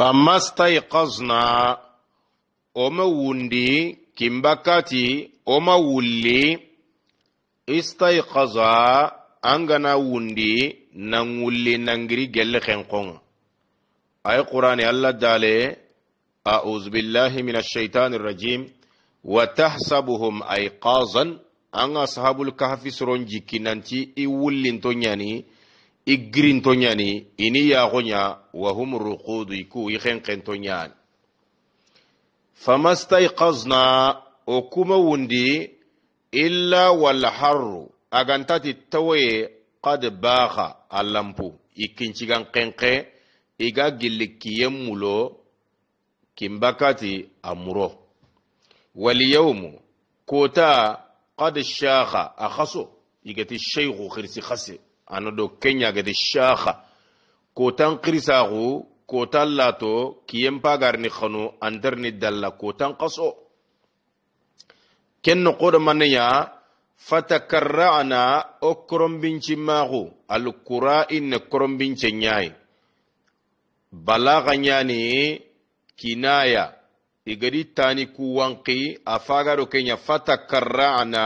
famastaiqazna oma wundi kimbakati oma wulli istaiqaza angana wundi nan wulli nangiri gelle xenqonga ayi qur'ani allah dale a'udhu billahi minash shaitanir rajim wa tahsabuhum aiqazan anga sahabul kahfi soron jikkinanti i to nyani. igrinto ñani ini yaxo ña wahum ruqudu iku i xenxento ñani famastaiqazna o kuma wundi illa walharru agantati tawaye qad baxa a lampu i kincigan xenxe i ga gilli kiyen mulo kimbakati a muro walyaumu kota qad shaxa a xaso igati sheikhu xirsi xase ana do kenya gadi shakha kotan kirisaxu kotan lato kiyen khanu andar ni dalla kotan qaso ken no qodomaneya fatakarra'na o korombincinmaxu alkura'in ne korombince ɲayi balaxa ɲani kinaya igadi tani ku wanki a do kenya fatakarra'na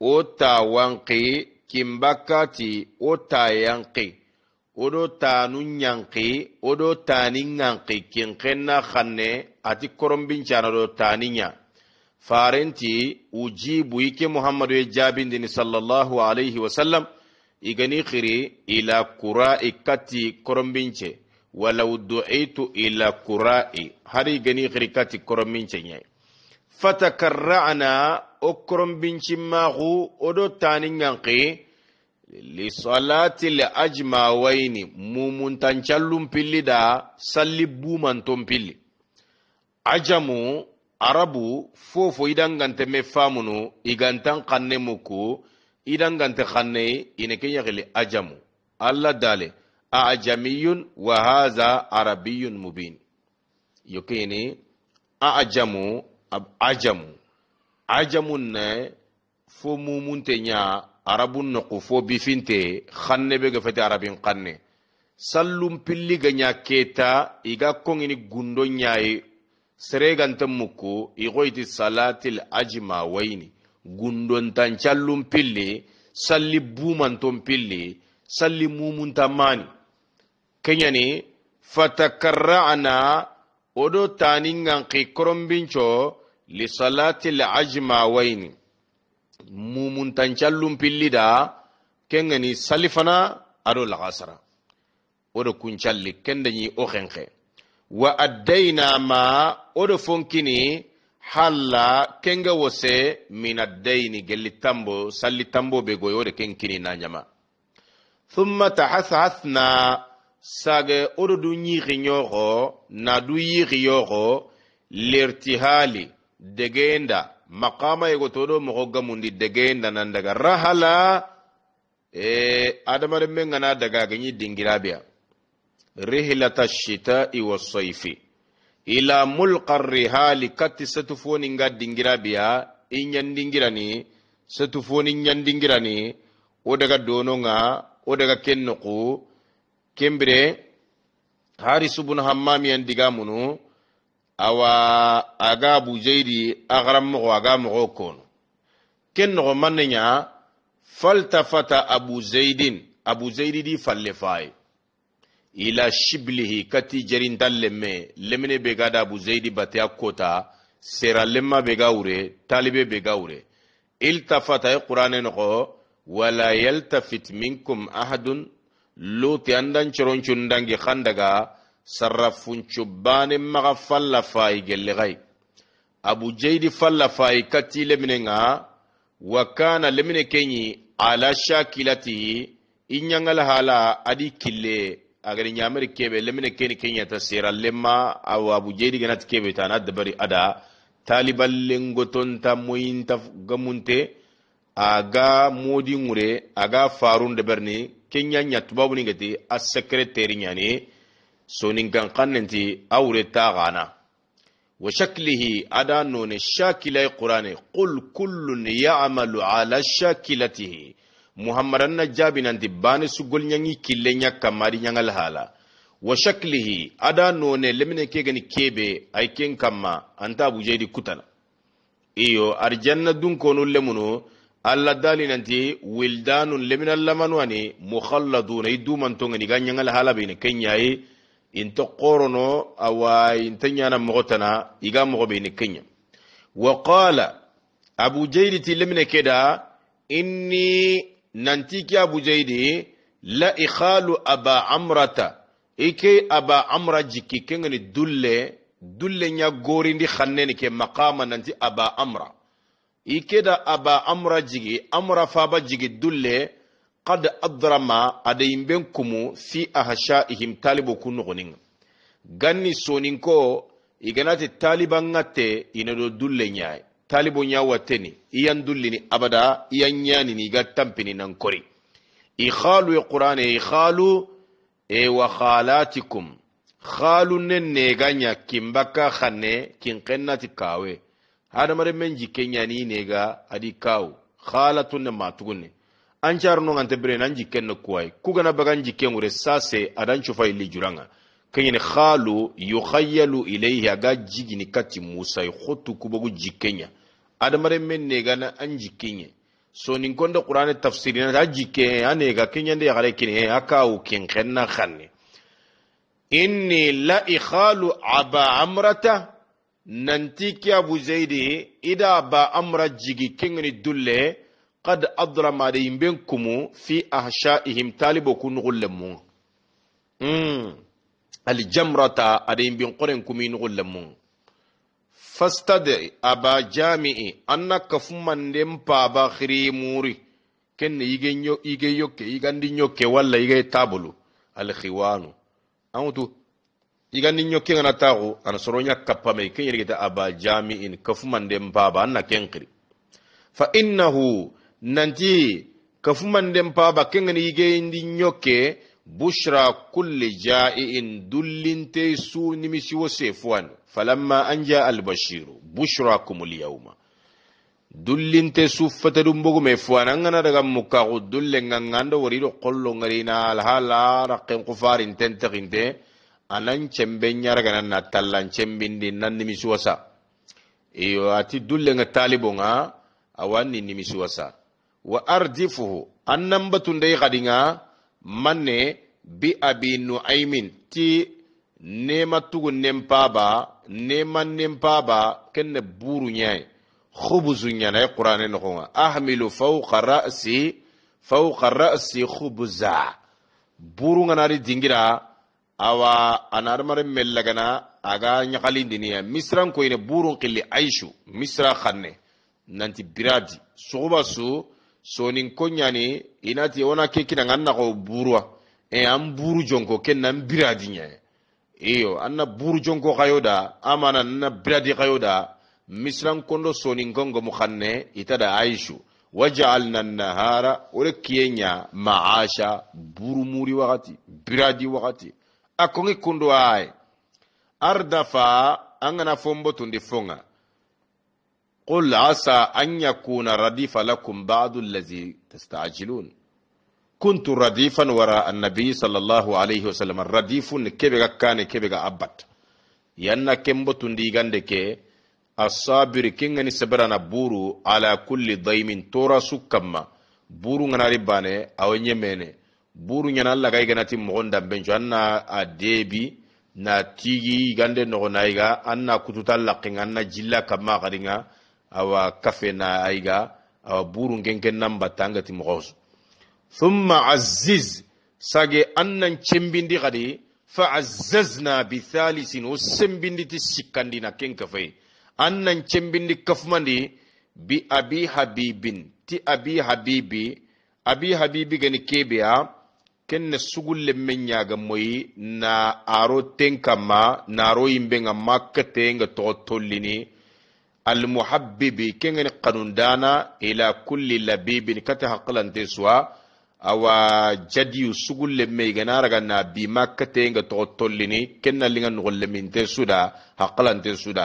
o ta wanki kimbakati o ta yanki o do tanu yanki o do tani yanki kinkenna hanne ati koronbincana do tani ya farenti ujibu ike muhammadu ye jabindini sallallahu alaihi wasallam igani kiri ila ikati korombin korombince walau du'itu ila kura'i hari igani kiri kati korombince nyai fatakarra'na okron bincin maku odo tanin yanki li salati li ajmawaini mumuntancan lumpilli da salli bumanton pilli ajamu arabu fofo idangante me famunu igantan kanne muku idangante kanne ine ke yakili ajamu alla dale ajamiyun wa haza arabiyun mubin yokene ajamu ajamu ajamu ne fo mumun te ɲa arabun nuku fo bifin te xanne be gefete arabin xanne sallun pilli ga ɲa keta i ga koŋini gundo ɲayi seregante mukku i xoyiti salatil gundon wayini gundontacallun pilli salli bumanton pilli salli mumunta mani keɲani fatakarra'ana odo tani ŋanki korombinco lisalati lajmawayni mumuntacallun pillida kengeni sali fana ado lagasara odo kuncalli kendeñi o xenxe wa addayna ma odo fonkini halla kenga wose min addayni gelli tambo salli tambo be goyo ode ken kini na ñama sage odo du ñiixi ñooxo na du yiixi yooxo lertihali degenda maqama yego to ɗo gamundi degenda nan daga rahala e adamaren men gana daga gañi dingiraɓeya rihlata shita'i wasayfi ila mulka rihali katti setufoni nga dingiraɓeya i ñandingirani setufoni ñandingirani wo daga dono nga wo kembire harisu bun hammami yan diga munu awa aga abu jaidi agaram mogo aga mogo kono ken nogo manne faltafata abu zaidin abu zaidi di falle faye ila shiblihi kati jarintan lemme lemine be gada abu zaidi bateya kota sera lemma be ga wure talibe be ga wure iltafata ye qur'ane nogo wala yaltafit minkum ahadun luti andan coron cundangi sarrafuncu sarrafuncubbane maxa falla fayi gellexay abu jeydi falla fayi katti nga wa kana lemine kenyi ala shakilatihi i hala adi kille agani nyamari kebe lemine keni kenyata sera lemma awa abu jeidi ganati kebe ta ana dabari ada taliban lengotonta moyinta gamunte aga modi ŋure aga farun deberni kenya nya tubabu ni gati a secretary nyani gankan nanti aure ta gana wa shaklihi ada none shakilai qur'ani qul kullun ya'malu ala shakilatihi muhammadan na jabi nanti bani su gol nyangi kille nya kamari nyangal hala wa shaklihi ada none lemine ke gani kebe ay ken kamma anta bujaydi kutana iyo arjanna dun kono lemuno alla nanti wildanun leminal lamanwani mukhalladuna i dumantongani ga ɲaŋala halabini kenɲayi inta korono awa inta ɲana mogo tana i ga mogo wa qala abu jaydi ti keda inni nanti ki abu jaydi la ikhalu aba amrata i aba amra jikki kengani dulle dulle ɲa gorindi ni ke maqama nanti aba amra i keda aba amra jigi amra faba jigi dulle qad adrama ade imben kumu fi ahashaihim talibo ku nogoninga ganni soninko iganati taliban ga te do dulle nyaay talibu ɲa wateni iyan ni abada iyan ɲanini iga tampini nankori i khalu ye i khalu e wa khalatikum khalu ne ganya kimbaka kinbaka kinqennati kawe hada mare men jikke nyani ne ga adi kaw khalatun na matugun an char no ngante bre nan jikke na kuwai kuga na bagan jikke ngure sase adan chufa ili juranga kanyen khalu yukhayyalu ilayhi ga jigini kati musa khotu kubugu jikkenya ada mare men ne ga na an so nin konda qur'ani tafsiri na jikke ane ga kenyande ya gare khanne inni la ikhalu aba amrata nanti ke abu zaidi ida ba amra jigi kengri dulle qad adrama da imben kumu fi ahsha'ihim talibu kun nugulle mun hmm. al jamrata ada imben qoren kumi nugulle mun fastadi aba jami'i annaka pa ba khiri muri ken yige nyo yige yokke yigandi nyokke walla yige tabulu khiwanu antu iga ni ɲo keŋana taxu ana soroɲa kappame ke yerigeta aba jami'in kafumanden an na ken xiri fa innahu nanti kafumanden paba keŋani yigeyindi ɲo ke bushra kulli ja'iin dullinte su nimisiwo sefuwani falamma an ja albashiru bushrakum lyawma dullinte su fatadun bogume fuwani an gana daga mukaxu dullenga ngando worido qollo ngarina alhala raqen kufarintentaxinte anan cemben yaraganan na tallan cembindi nan nimisi wasa iyo ati dullenga talibo nga ni nimisi wasa wa ardifuhu annan batundai gadinga manne bi abi nuaimin ti nema tugu nempaba nema nempaba kenne buru ñayi hubuzu ñanayi qurane noxonga ahmilu fauka rasi fauka rasi hubuza buru nganari dingira awa anadamaren mel lagana aga misran ko ine burun qilli aishu misira khanne nanti biradi suguba su sonin konyani inati ona ke na nganna ko burwa e an buru jonko ken nan biradi nya iyo an na buru jonko kayoda da amana na biradi kayoda da misiran kondo sonin mu khanne itada aishu an nahara wole kiye ɲa maasha burumuri wagati biradi wagati. akongi kundu aye ardafa angana fombo tundi fonga qul asa an yakuna radifa lakum ba'du allazi tastajilun kuntu radifan wara annabiyi sallallahu alayhi wasallam radifu ni kebe kane kebe abbat yanna kembo tundi gande ke asabiri kengani sabirana buru ala kulli daimin tora su buru nganari bane awo nyemene buru ñana alla ga mɔgɔ mogon danbenco an na a deebi na tigi igande nogona iga an na kututa lakkinga an na jilla kamma xaringa awa kafe na ayiga awa buru nkenken nan batta an gati mogo su thumma aziz sage an nan cembindi xadi fa azazna bithalisin wo sembindi ti sikkandi na ken kafe an nan cembindi kafumandi bi abi habibin ti abi habibi abi habibi gani kebeya kenne sugulle men ñagamoyi na aro ten kamma naro yimɓe ga makkate ga toxo tollini almuhabbibi qanun kanundana ila kulli labibin kate hakkilante suwa awa jadiyu sugulle me gana raga na bi makkate ga toxo tollini kennalinga noxolle te suda da suda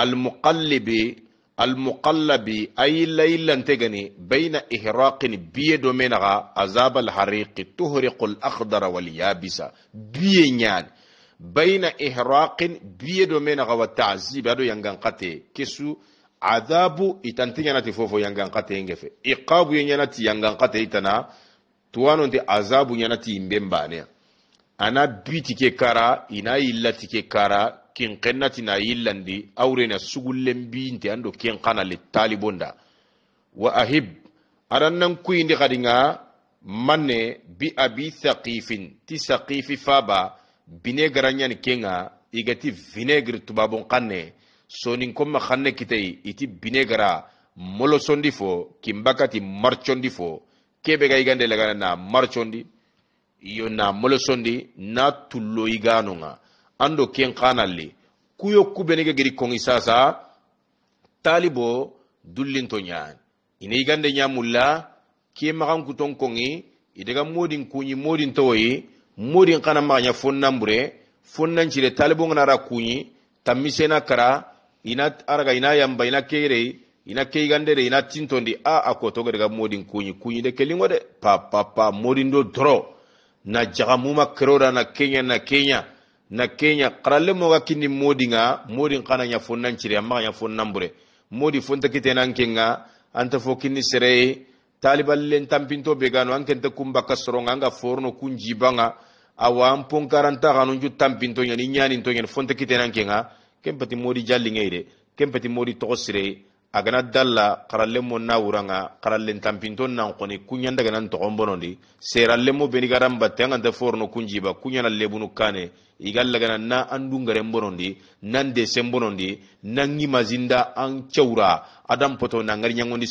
almuqallibi المقلب أي ليلا تجني بين إهراق بي منغا عذاب الحريق تهرق الأخضر واليابس نيان بين إهراق بي منغا والتعذيب هذا ينغان قتي كسو عذاب إتنتيناتي فوفو ينغان قتي ينغف إقاب ينغانتي ينغان قتي إتنا توانو انت عذاب يانتي ينبين أنا بيتي كارا إنا إلا كي كارا kin na yillandi awrena sugullen biyinte ando ken kana le talibonda wa ahib aɗan nan kuyindi manne bi abi thaqifin ti saqifi faba vinegre añani igati vinegre tubabon kanne sonin koma kanne kitei iti vinegra molosondi fo kimbakati marcondi fo kebe ga igande lagana na marcondi iyo na molosondi na tullo ando ken kanalle kuyo kubenege giri kongi sasa talibo dullinto ñaani ina yigande ñamulla ke maxan kuton kongi idaga modin kuñi modin towoyi modin kana xana maxaña fonnanbure fonnancire talibo ngana ra kuñi tammisena kara ina araga ina yamba ina kere ina keygandere ina tintondi a a kotogo daga modin kuñi kuñi de kelingo de pa modin do doro na jaga muma keroda na kenya na kenya na kenya karalle moga kini modi nga modi kana nya fonnan cire amma nya fonnan bure modi fonta kite nan kenga anta fo kini sere taliban len tampinto be gano an kenta kumba kasoro nga nga forno kunji banga awa an pon karanta gano ju tampinto nyani nyani to nyani fonta kite nan kenga kempati modi jalli ngeire kempati modi to sire agana dalla karallemo na wuranga karallen tampinton nan koni kunyan daga nan to beni garan batte an ta kunjiba kunyana lebunu kane igalla gana na andungare mbonondi nan de nan ngi an cewra adam poto nan ngari nyangondi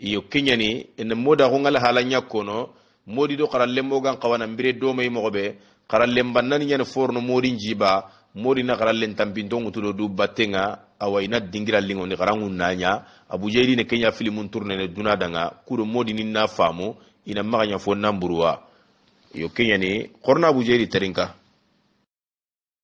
iyo kinyani en moda ko ngala halanya kono modi do karallemo gan kawana mbire do may mogobe karallen bannan nyane forno modi na karallen tampinton to do du battenga awa ina dingira lingo ni garangu nanya abujeli ne kenya filimu turne ne duna danga kudo modi ni na famu ina maganya fo namburuwa yo kenya ni korna abujeli terinka